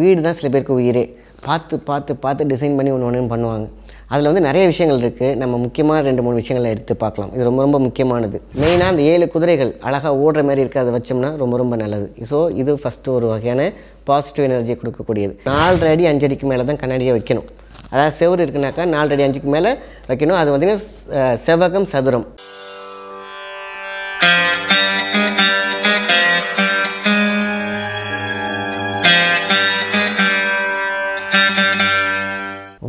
வீடு தான் சில பேருக்கு உயிரே பார்த்து பார்த்து பார்த்து டிசைன் பண்ணி ஒன்று ஒன்று பண்ணுவாங்க அதில் வந்து நிறைய விஷயங்கள் இருக்குது நம்ம முக்கியமாக ரெண்டு மூணு விஷயங்களை எடுத்து பார்க்கலாம் இது ரொம்ப ரொம்ப முக்கியமானது மெயினாக அந்த ஏழு குதிரைகள் அழகாக ஓடுற மாதிரி இருக்குது அதை வச்சோம்னா ரொம்ப ரொம்ப நல்லது ஸோ இது ஃபஸ்ட்டு ஒரு வகையான பாசிட்டிவ் எனர்ஜி கொடுக்கக்கூடியது நாலரை அடி அஞ்சடிக்கு மேலே தான் கண்ணாடியை வைக்கணும் அதாவது செவ்வறு இருக்குனாக்கா நாலரை அடி அஞ்சுக்கு மேலே வைக்கணும் அது பார்த்திங்கன்னா செவகம் சதுரம்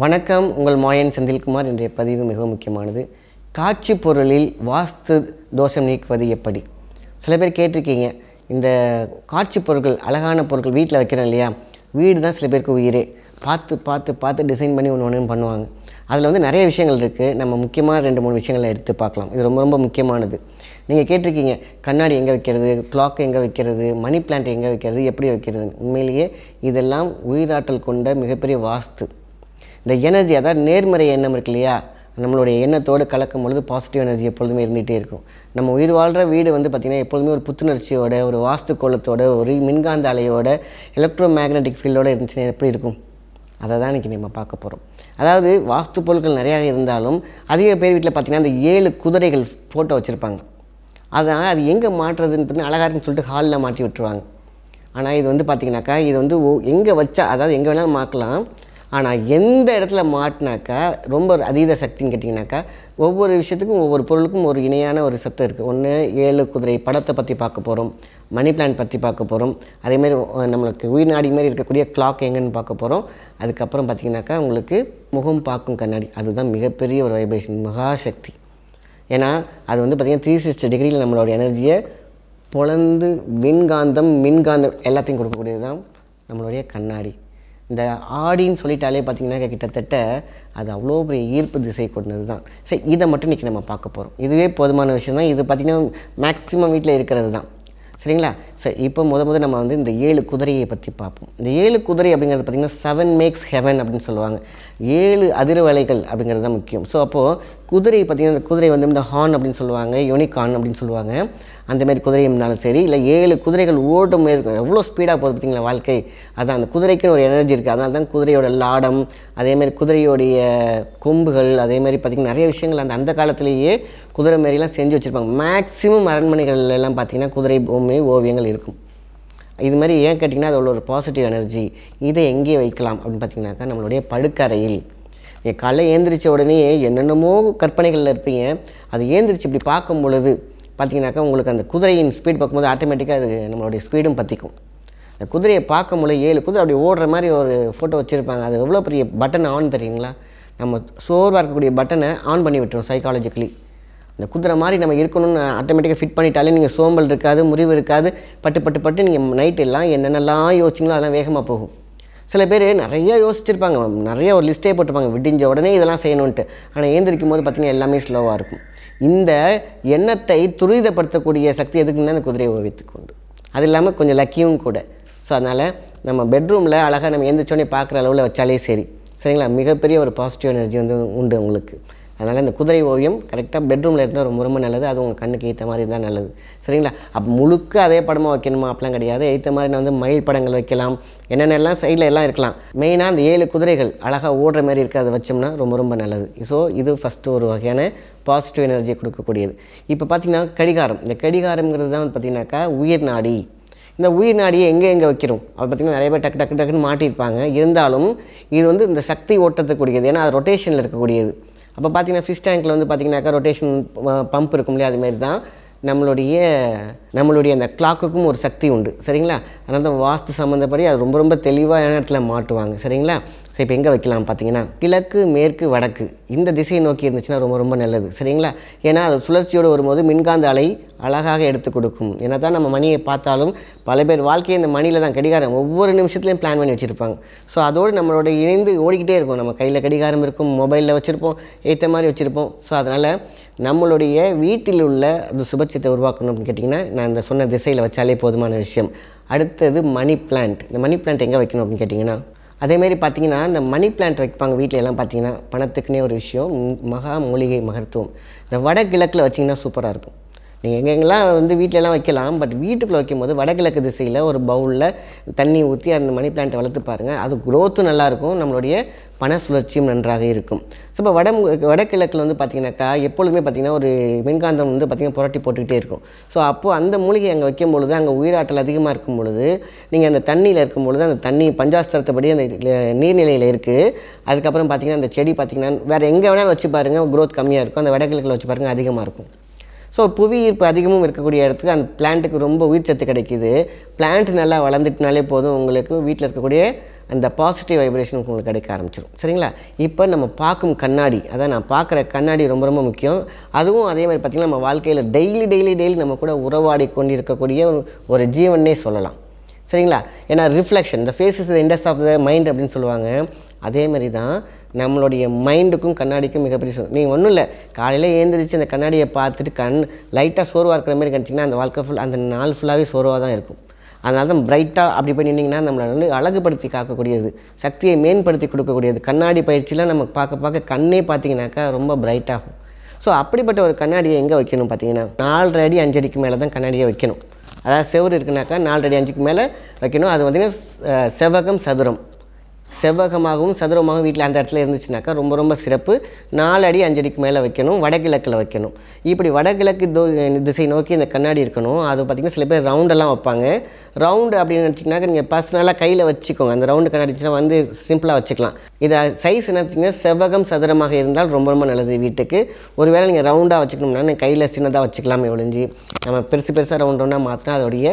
வணக்கம் உங்கள் மாயன் செந்தில்குமார் இன்றைய பதிவு மிகவும் முக்கியமானது காட்சி பொருளில் வாஸ்து தோஷம் நீக்குவது எப்படி சில பேர் கேட்டிருக்கீங்க இந்த காட்சி பொருட்கள் அழகான பொருட்கள் வீட்டில் வைக்கிறோம் இல்லையா வீடு தான் சில பேருக்கு உயிரே பார்த்து பார்த்து பார்த்து டிசைன் பண்ணி ஒன்று ஒன்று பண்ணுவாங்க அதில் வந்து நிறைய விஷயங்கள் இருக்குது நம்ம முக்கியமாக ரெண்டு மூணு விஷயங்களை எடுத்து பார்க்கலாம் இது ரொம்ப ரொம்ப முக்கியமானது நீங்கள் கேட்டிருக்கீங்க கண்ணாடி எங்கே வைக்கிறது கிளாக் எங்கே வைக்கிறது மணி பிளான்ட் எங்கே வைக்கிறது எப்படி வைக்கிறது உண்மையிலேயே இதெல்லாம் உயிராற்றல் கொண்ட மிகப்பெரிய வாஸ்து இந்த எனர்ஜி அதாவது நேர்மறை எண்ணம் இருக்கு இல்லையா நம்மளுடைய எண்ணத்தோடு கலக்கும் பொழுது பாசிட்டிவ் எனர்ஜி எப்பொழுதுமே இருந்துகிட்டே இருக்கும் நம்ம உயிர் வாழ்கிற வீடு வந்து பார்த்திங்கன்னா எப்பொழுதுமே ஒரு புத்துணர்ச்சியோட ஒரு வாஸ்து கோலத்தோட ஒரு மின்காந்த அலையோட எலக்ட்ரோ மேக்னெட்டிக் ஃபீல்டோடு இருந்துச்சுன்னா எப்படி இருக்கும் அதை தான் இன்றைக்கி நம்ம பார்க்க போகிறோம் அதாவது வாஸ்து பொருட்கள் நிறையா இருந்தாலும் அதிக பேர் வீட்டில் பார்த்திங்கன்னா அந்த ஏழு குதிரைகள் ஃபோட்டோ வச்சுருப்பாங்க அதனால் அது எங்கே மாட்டுறதுன்னு பார்த்தீங்கன்னா அழகாக இருக்குன்னு சொல்லிட்டு ஹாலில் மாட்டி விட்டுருவாங்க ஆனால் இது வந்து பார்த்திங்கனாக்கா இது வந்து எங்கே வச்சா அதாவது எங்கே வேணாலும் மாற்றலாம் ஆனால் எந்த இடத்துல மாட்டினாக்கா ரொம்ப அதீத சக்தின்னு கேட்டிங்கனாக்கா ஒவ்வொரு விஷயத்துக்கும் ஒவ்வொரு பொருளுக்கும் ஒரு இணையான ஒரு சத்து இருக்குது ஒன்று ஏழு குதிரை படத்தை பற்றி பார்க்க போகிறோம் மணி பிளான் பற்றி பார்க்க போகிறோம் அதேமாதிரி நம்மளுக்கு உயிர் நாடி மாதிரி இருக்கக்கூடிய கிளாக் எங்கேன்னு பார்க்க போகிறோம் அதுக்கப்புறம் பார்த்திங்கனாக்கா உங்களுக்கு முகம் பார்க்கும் கண்ணாடி அதுதான் மிகப்பெரிய ஒரு வைப்ரேஷன் மகாசக்தி ஏன்னா அது வந்து பார்த்திங்கன்னா த்ரீ சிக்ஸ்டி டிகிரியில் நம்மளோட எனர்ஜியை பொழந்து மின்காந்தம் மின்காந்தம் எல்லாத்தையும் கொடுக்கக்கூடியது தான் நம்மளுடைய கண்ணாடி இந்த ஆடின்னு சொல்லிட்டாலே பார்த்திங்கன்னா கிட்டத்தட்ட அது அவ்வளோ பெரிய ஈர்ப்பு திசை கொண்டது தான் சரி இதை மட்டும் இன்றைக்கி நம்ம பார்க்க போகிறோம் இதுவே போதுமான விஷயம் தான் இது பார்த்திங்கன்னா மேக்ஸிமம் வீட்டில் இருக்கிறது தான் சரிங்களா சரி இப்போ முத முத நம்ம வந்து இந்த ஏழு குதிரையை பற்றி பார்ப்போம் இந்த ஏழு குதிரை அப்படிங்கிறது பார்த்திங்கன்னா செவன் மேக்ஸ் ஹெவன் அப்படின்னு சொல்லுவாங்க ஏழு அதிர்வலைகள் அப்படிங்கிறது தான் முக்கியம் ஸோ அப்போது குதிரை பார்த்திங்கன்னா இந்த குதிரை வந்து இந்த ஹார்ன் அப்படின்னு சொல்லுவாங்க யூனிகார்ன் அப்படின்னு சொல்லுவாங்க அந்தமாரி குதிரை இருந்தாலும் சரி இல்லை ஏழு குதிரைகள் ஓடும் எவ்வளோ ஸ்பீடாக போகுது பார்த்திங்களா வாழ்க்கை அதான் அந்த குதிரைக்குன்னு ஒரு எனர்ஜி இருக்குது அதனால தான் குதிரையோட லாடம் அதேமாரி குதிரையோடைய கொம்புகள் மாதிரி பார்த்திங்கன்னா நிறைய விஷயங்கள் அந்த அந்த காலத்திலேயே குதிரை மாரிலாம் செஞ்சு வச்சுருப்பாங்க மேக்ஸிமம் அரண்மனைகள்லாம் பார்த்திங்கன்னா குதிரை பொம்மை ஓவியங்கள் இருக்கும் இது மாதிரி ஏன் கேட்டிங்கன்னா அதில் ஒரு பாசிட்டிவ் எனர்ஜி இதை எங்கே வைக்கலாம் அப்படின்னு பார்த்தீங்கன்னாக்கா நம்மளுடைய படுக்கறையில் என் காலை ஏந்திரிச்ச உடனே என்னென்னமோ கற்பனைகளில் இருப்பீங்க அது ஏந்திரிச்சு இப்படி பார்க்கும் பொழுது பார்த்தீங்கன்னாக்கா உங்களுக்கு அந்த குதிரையின் ஸ்பீட் பார்க்கும்போது ஆட்டோமேட்டிக்காக அது நம்மளுடைய ஸ்பீடும் பற்றிக்கும் அந்த குதிரையை பார்க்கும் பொழுது ஏழு குதிரை அப்படி ஓடுற மாதிரி ஒரு ஃபோட்டோ வச்சுருப்பாங்க அது எவ்வளோ பெரிய பட்டன் ஆன் தெரியுங்களா நம்ம சோர்வாக இருக்கக்கூடிய பட்டனை ஆன் பண்ணி விட்டுரும் சைக்காலஜிக்கலி இந்த குதிரை மாதிரி நம்ம இருக்கணும்னு ஆட்டோமேட்டிக்காக ஃபிட் பண்ணிட்டாலே நீங்கள் சோம்பல் இருக்காது முறிவு இருக்காது பட்டு பட்டு பட்டு நீங்கள் நைட் எல்லாம் என்னென்னலாம் யோசிச்சிங்களோ அதெல்லாம் வேகமாக போகும் சில பேர் நிறையா யோசிச்சிருப்பாங்க நிறைய ஒரு லிஸ்ட்டே போட்டுப்பாங்க விடிஞ்ச உடனே இதெல்லாம் செய்யணுன்ட்டு ஆனால் ஏந்திரிக்கும் போது பார்த்திங்கன்னா எல்லாமே ஸ்லோவாக இருக்கும் இந்த எண்ணத்தை துரிதப்படுத்தக்கூடிய சக்தி எதுக்குன்னா அந்த குதிரையை வைத்துக்கொண்டு அது இல்லாமல் கொஞ்சம் லக்கியும் கூட ஸோ அதனால் நம்ம பெட்ரூமில் அழகாக நம்ம எந்திரிச்சோடனே பார்க்குற அளவில் வச்சாலே சரி சரிங்களா மிகப்பெரிய ஒரு பாசிட்டிவ் எனர்ஜி வந்து உண்டு உங்களுக்கு அதனால் இந்த குதிரை ஓவியம் கரெக்டாக பெட்ரூமில் இருந்தால் ரொம்ப ரொம்ப நல்லது அது உங்கள் கண்ணுக்கு ஏற்ற மாதிரி இருந்தால் நல்லது சரிங்களா அப்போ முழுக்க அதே படமாக வைக்கணுமா அப்படிலாம் கிடையாது ஏற்ற மாதிரி நான் வந்து மயில் படங்கள் வைக்கலாம் என்னென்னலாம் சைடில் எல்லாம் இருக்கலாம் மெயினாக அந்த ஏழு குதிரைகள் அழகாக ஓடுற மாதிரி இருக்கிறத வச்சோம்னா ரொம்ப ரொம்ப நல்லது ஸோ இது ஃபஸ்ட்டு ஒரு வகையான பாசிட்டிவ் எனர்ஜி கொடுக்கக்கூடியது இப்போ பார்த்திங்கன்னா கடிகாரம் இந்த கடிகாரங்கிறது தான் பார்த்திங்கனாக்கா உயிர் நாடி இந்த உயிர் நாடியை எங்கே எங்கே வைக்கிறோம் அது பார்த்திங்கன்னா நிறைய பேர் டக்கு டக்கு டக்குன்னு மாட்டியிருப்பாங்க இருந்தாலும் இது வந்து இந்த சக்தி ஓட்டத்துக்கூடியது ஏன்னா அது ரொட்டேஷனில் இருக்கக்கூடியது அப்போ பார்த்தீங்கன்னா ஃபிஷ் டேங்க்கில் வந்து பார்த்திங்கனாக்கா ரொட்டேஷன் பம்ப் இருக்கும் இல்லையா அதுமாரி தான் நம்மளுடைய நம்மளுடைய அந்த கிளாக்குக்கும் ஒரு சக்தி உண்டு சரிங்களா அதனால் தான் வாஸ்து சம்மந்தப்படி அது ரொம்ப ரொம்ப தெளிவான இடத்துல மாட்டுவாங்க சரிங்களா ஸோ இப்போ எங்கே வைக்கலாம் பார்த்தீங்கன்னா கிழக்கு மேற்கு வடக்கு இந்த திசையை நோக்கி இருந்துச்சுன்னா ரொம்ப ரொம்ப நல்லது சரிங்களா ஏன்னா அது சுழற்சியோடு வரும்போது மின்காந்த அலை அழகாக எடுத்து கொடுக்கும் ஏன்னா தான் நம்ம மணியை பார்த்தாலும் பல பேர் வாழ்க்கையை இந்த மணியில் தான் கடிகாரம் ஒவ்வொரு நிமிஷத்துலையும் பிளான் பண்ணி வச்சுருப்பாங்க ஸோ அதோடு நம்மளோட இணைந்து ஓடிக்கிட்டே இருக்கும் நம்ம கையில் கடிகாரம் இருக்கும் மொபைலில் வச்சுருப்போம் ஏற்ற மாதிரி வச்சுருப்போம் ஸோ அதனால் நம்மளுடைய வீட்டில் உள்ள அந்த சுபச்சத்தை உருவாக்கணும் அப்படின்னு கேட்டிங்கன்னா நான் இந்த சொன்ன திசையில் வச்சாலே போதுமான விஷயம் அடுத்தது மணி பிளான்ட் இந்த மணி பிளான்ட் எங்கே வைக்கணும் அப்படின்னு கேட்டிங்கன்னா அதேமாரி பார்த்திங்கன்னா இந்த மணி பிளான்ட் வைப்பாங்க வீட்டில் எல்லாம் பார்த்திங்கன்னா பணத்துக்குன்னே ஒரு விஷயம் மகா மூலிகை மகத்துவம் இந்த வடகிழக்கில் வச்சிங்கன்னா சூப்பராக இருக்கும் நீங்கள் எங்கெங்கெல்லாம் வந்து வீட்டிலலாம் வைக்கலாம் பட் வீட்டுக்குள்ளே வைக்கும்போது வடகிழக்கு திசையில் ஒரு பவுலில் தண்ணி ஊற்றி அந்த மணி பிளான்ட்டை வளர்த்து பாருங்கள் அது குரோத்தும் நல்லாயிருக்கும் நம்மளுடைய பண சுழற்சியும் நன்றாக இருக்கும் ஸோ இப்போ வட வடகிழக்கில் வந்து பார்த்திங்கனாக்கா எப்பொழுதுமே பார்த்திங்கன்னா ஒரு மின்காந்தம் வந்து பார்த்திங்கன்னா புரட்டி போட்டுக்கிட்டே இருக்கும் ஸோ அப்போது அந்த மூலிகை அங்கே வைக்கும் பொழுது அங்கே உயிராற்றல் அதிகமாக இருக்கும் பொழுது நீங்கள் அந்த தண்ணியில் இருக்கும் பொழுது அந்த தண்ணி பஞ்சாஸ்திரத்தைப்படி அந்த நீர்நிலையில் இருக்குது அதுக்கப்புறம் பார்த்திங்கன்னா அந்த செடி பார்த்திங்கன்னா வேறு எங்கே வேணாலும் வச்சு பாருங்கள் க்ரோத் கம்மியாக இருக்கும் அந்த வடகிழக்கில் வச்சு பாருங்கள் அதிகமாக இருக்கும் ஸோ புவி ஈர்ப்பு அதிகமும் இருக்கக்கூடிய இடத்துக்கு அந்த பிளான்ட்டுக்கு ரொம்ப உயிர்ச்சத்து கிடைக்கிது பிளான்ட் நல்லா வளர்ந்துட்டுனாலே போதும் உங்களுக்கு வீட்டில் இருக்கக்கூடிய அந்த பாசிட்டிவ் வைப்ரேஷன் உங்களுக்கு கிடைக்க ஆரம்பிச்சிடும் சரிங்களா இப்போ நம்ம பார்க்கும் கண்ணாடி அதான் நான் பார்க்குற கண்ணாடி ரொம்ப ரொம்ப முக்கியம் அதுவும் அதே மாதிரி பார்த்திங்கன்னா நம்ம வாழ்க்கையில் டெய்லி டெய்லி டெய்லி நம்ம கூட உறவாடி கொண்டு இருக்கக்கூடிய ஒரு ஜீவன்னே சொல்லலாம் சரிங்களா ஏன்னா ரிஃப்ளெக்ஷன் இந்த face is the index of the mind அப்படின்னு சொல்லுவாங்க அதே மாதிரி தான் நம்மளுடைய மைண்டுக்கும் கண்ணாடிக்கும் மிகப்பெரிய சொல் நீங்கள் ஒன்றும் இல்லை காலையில் ஏந்திரிச்சு அந்த கண்ணாடியை பார்த்துட்டு கண் லைட்டாக சோர்வாக இருக்கிற மாதிரி கிடச்சிங்கன்னா அந்த வாழ்க்கை ஃபுல் அந்த நாள் ஃபுல்லாகவே சோர்வாக தான் இருக்கும் அதனால தான் பிரைட்டாக அப்படி பண்ணிட்டீங்கன்னா நம்மளை வந்து அழகுபடுத்தி காக்கக்கூடியது சக்தியை மேம்படுத்தி கொடுக்கக்கூடியது கண்ணாடி பயிற்சியெலாம் நம்ம பார்க்க பார்க்க கண்ணே பார்த்தீங்கன்னாக்கா ரொம்ப பிரைட்டாகும் ஸோ அப்படிப்பட்ட ஒரு கண்ணாடியை எங்கே வைக்கணும் பார்த்தீங்கன்னா நாலரை அடி அஞ்சடிக்கு மேலே தான் கண்ணாடியை வைக்கணும் அதாவது செவ்வறு இருக்குனாக்கா நாலரை அடி அஞ்சுக்கு மேலே வைக்கணும் அது பார்த்திங்கன்னா செவ்வகம் சதுரம் செவ்வகமாகவும் சதுரமாகவும் வீட்டில் அந்த இடத்துல இருந்துச்சுனாக்கா ரொம்ப ரொம்ப சிறப்பு நாலு அடி அஞ்சடிக்கு மேலே வைக்கணும் வடகிழக்கில் வைக்கணும் இப்படி வடகிழக்கு தோ திசை நோக்கி இந்த கண்ணாடி இருக்கணும் அது பார்த்திங்கன்னா சில பேர் ரவுண்டெல்லாம் வைப்பாங்க ரவுண்டு அப்படின்னு நினச்சிங்கனாக்கா நீங்கள் பர்சனலாக கையில் வச்சுக்கோங்க அந்த ரவுண்டு கண்ணாடிச்சுனா வந்து சிம்பிளாக வச்சுக்கலாம் இதை சைஸ் என்ன செவ்வகம் சதுரமாக இருந்தால் ரொம்ப ரொம்ப நல்லது வீட்டுக்கு ஒருவேளை நீங்கள் ரவுண்டாக வச்சுக்கணும்னா நீங்கள் கையில் சின்னதாக வச்சுக்கலாமே ஒழிஞ்சு நம்ம பெருசு பெருசாக ரவுண்ட் ரவுண்டாக மாற்றினா அதோடைய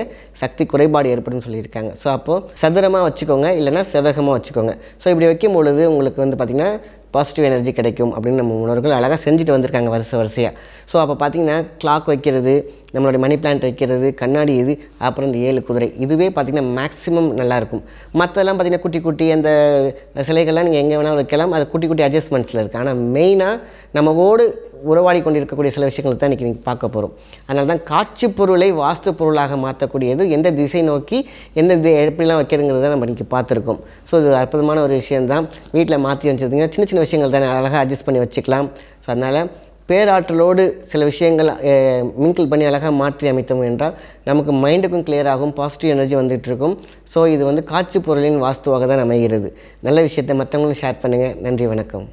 சக்தி குறைபாடு ஏற்படும் சொல்லியிருக்காங்க ஸோ அப்போது சதுரமாக வச்சுக்கோங்க இல்லைனா செவ்வகமாக வச்சுக்கோங்க ஸோ இப்படி வைக்கும் பொழுது உங்களுக்கு வந்து பார்த்திங்கன்னா பாசிட்டிவ் எனர்ஜி கிடைக்கும் அப்படின்னு நம்ம முன்னோர்கள் அழகாக செஞ்சுட்டு வந்திருக்காங்க வருஷ வரிசையாக ஸோ அப்போ பார்த்திங்கன்னா கிளாக் வைக்கிறது நம்மளுடைய மணி பிளான்ட் வைக்கிறது கண்ணாடி இது அப்புறம் இந்த ஏழு குதிரை இதுவே பார்த்திங்கன்னா மேக்ஸிமம் நல்லாயிருக்கும் மற்றெல்லாம் பார்த்திங்கன்னா குட்டி குட்டி அந்த சிலைகள்லாம் நீங்கள் எங்கே வேணாலும் வைக்கலாம் அது குட்டி குட்டி அட்ஜஸ்ட்மெண்ட்ஸில் இருக்குது ஆனால் மெயினாக நம்மவோடு உறவாடி கொண்டு இருக்கக்கூடிய சில விஷயங்கள் தான் இன்றைக்கி நீங்கள் பார்க்க போகிறோம் அதனால தான் காட்சி பொருளை வாஸ்து பொருளாக மாற்றக்கூடியது எந்த திசை நோக்கி எந்த எப்படிலாம் வைக்கிறதுங்கிறத நம்ம இன்றைக்கி பார்த்துருக்கோம் ஸோ இது அற்புதமான ஒரு விஷயந்தான் வீட்டில் மாற்றி வச்சுருந்தீங்கன்னா சின்ன சின்ன விஷயங்கள் தானே அழகாக அட்ஜஸ்ட் பண்ணி வச்சுக்கலாம் ஸோ அதனால் பேராற்றலோடு சில விஷயங்கள் மிங்கிள் பண்ணி அழகாக மாற்றி அமைத்தோம் என்றால் நமக்கு மைண்டுக்கும் கிளியர் ஆகும் பாசிட்டிவ் எனர்ஜி இருக்கும் ஸோ இது வந்து காட்சி பொருளின் வாஸ்துவாக தான் அமைகிறது நல்ல விஷயத்தை மற்றவங்களும் ஷேர் பண்ணுங்கள் நன்றி வணக்கம்